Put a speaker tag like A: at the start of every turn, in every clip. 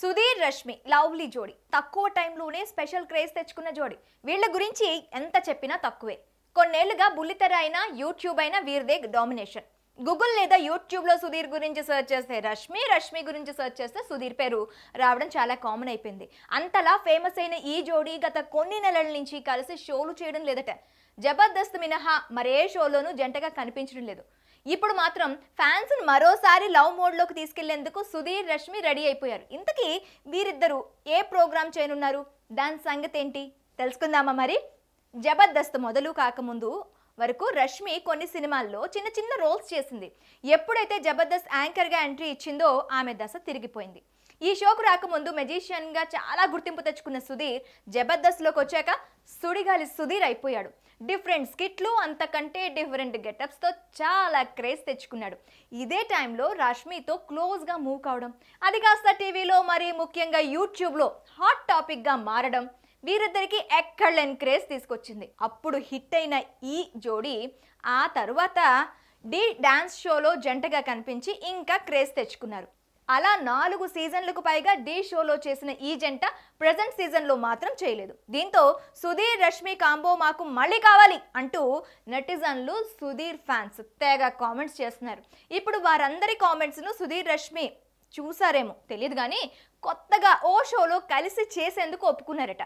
A: Sudheer Rashmi lovely జోడి తక్కువ టైంలోనే స్పెషల్ క్రేజ్ తెచ్చుకున్న జోడి వీళ్ళ గురించి ఎంత చెప్పినా తక్కువే కొన్నేళ్లుగా బుల్లితెర అయినా యూట్యూబ్ అయినా వీరిదే డామినేషన్ గూగుల్ లేదా యూట్యూబ్లో సుధీర్ గురించి సెర్చ్ చేస్తే రష్మి రష్మి గురించి సెర్చ్ చేస్తే సుధీర్ పేరు రావడం చాలా కామన్ అయిపోయింది అంతలా ఫేమస్ అయిన ఈ జోడీ గత కొన్ని నెలల నుంచి కలిసి షోలు చేయడం లేదట జబర్దస్త్ మినహా మరే షోలోనూ జంటగా కనిపించడం లేదు ఇప్పుడు మాత్రం ఫ్యాన్స్ను మరోసారి లవ్ మోడ్లోకి తీసుకెళ్లేందుకు సుధీర్ రష్మి రెడీ అయిపోయారు ఇంతకీ వీరిద్దరూ ఏ ప్రోగ్రామ్ చేయనున్నారు దాని సంగతి ఏంటి తెలుసుకుందామా మరి జబర్దస్త్ మొదలు కాకముందు వరకు రష్మి కొన్ని సినిమాల్లో చిన్న చిన్న రోల్స్ చేసింది ఎప్పుడైతే జబర్దస్త్ యాంకర్గా ఎంట్రీ ఇచ్చిందో ఆమె దశ తిరిగిపోయింది ఈ షోకు రాకముందు మెజీషియన్గా చాలా గుర్తింపు తెచ్చుకున్న సుధీర్ జబర్దస్త్లోకి వచ్చాక సుడిగాలి సుధీర్ అయిపోయాడు డిఫరెంట్ స్కిట్లు అంతకంటే డిఫరెంట్ గెటప్స్తో చాలా క్రేజ్ తెచ్చుకున్నాడు ఇదే టైంలో రష్మితో క్లోజ్గా మూవ్ కావడం అది కాస్త టీవీలో మరి ముఖ్యంగా యూట్యూబ్లో హాట్ టాపిక్గా మారడం వీరిద్దరికి ఎక్కడలేని క్రేజ్ తీసుకొచ్చింది అప్పుడు హిట్ అయిన ఈ జోడీ ఆ తర్వాత డి డాన్స్ షోలో జంటగా కనిపించి ఇంకా క్రేజ్ తెచ్చుకున్నారు అలా నాలుగు సీజన్లకు పైగా డి షోలో చేసిన ఈ జంట ప్రజెంట్ సీజన్లో మాత్రం చేయలేదు దీంతో సుధీర్ రష్మి కాంబో మాకు మళ్ళీ కావాలి అంటూ నెటిజన్లు సుధీర్ ఫ్యాన్స్ తెగ కామెంట్స్ చేస్తున్నారు ఇప్పుడు వారందరి కామెంట్స్ను సుధీర్ రష్మి చూసారేమో తెలియదు కానీ కొత్తగా ఓ షోలో కలిసి చేసేందుకు ఒప్పుకున్నారట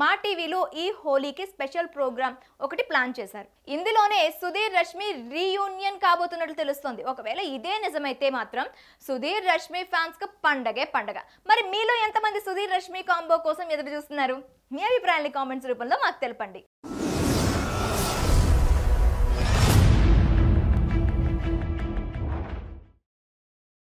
A: మా టీవీలో ఈ హోలీకి స్పెషల్ ప్రోగ్రామ్ ఒకటి ప్లాన్ చేశారు ఇందులోనే సుధీర్ రష్మి రీయూనియన్ కాబోతున్నట్లు తెలుస్తుంది ఒకవేళ ఇదే నిజమైతే మాత్రం సుధీర్ రష్మి ఫ్యాన్స్కి పండగే పండగ మరి మీలో ఎంతమంది సుధీర్ రష్మి కాంబో కోసం ఎదురు చూస్తున్నారు మీ అభిప్రాయాన్ని కామెంట్స్ రూపంలో మాకు తెలపండి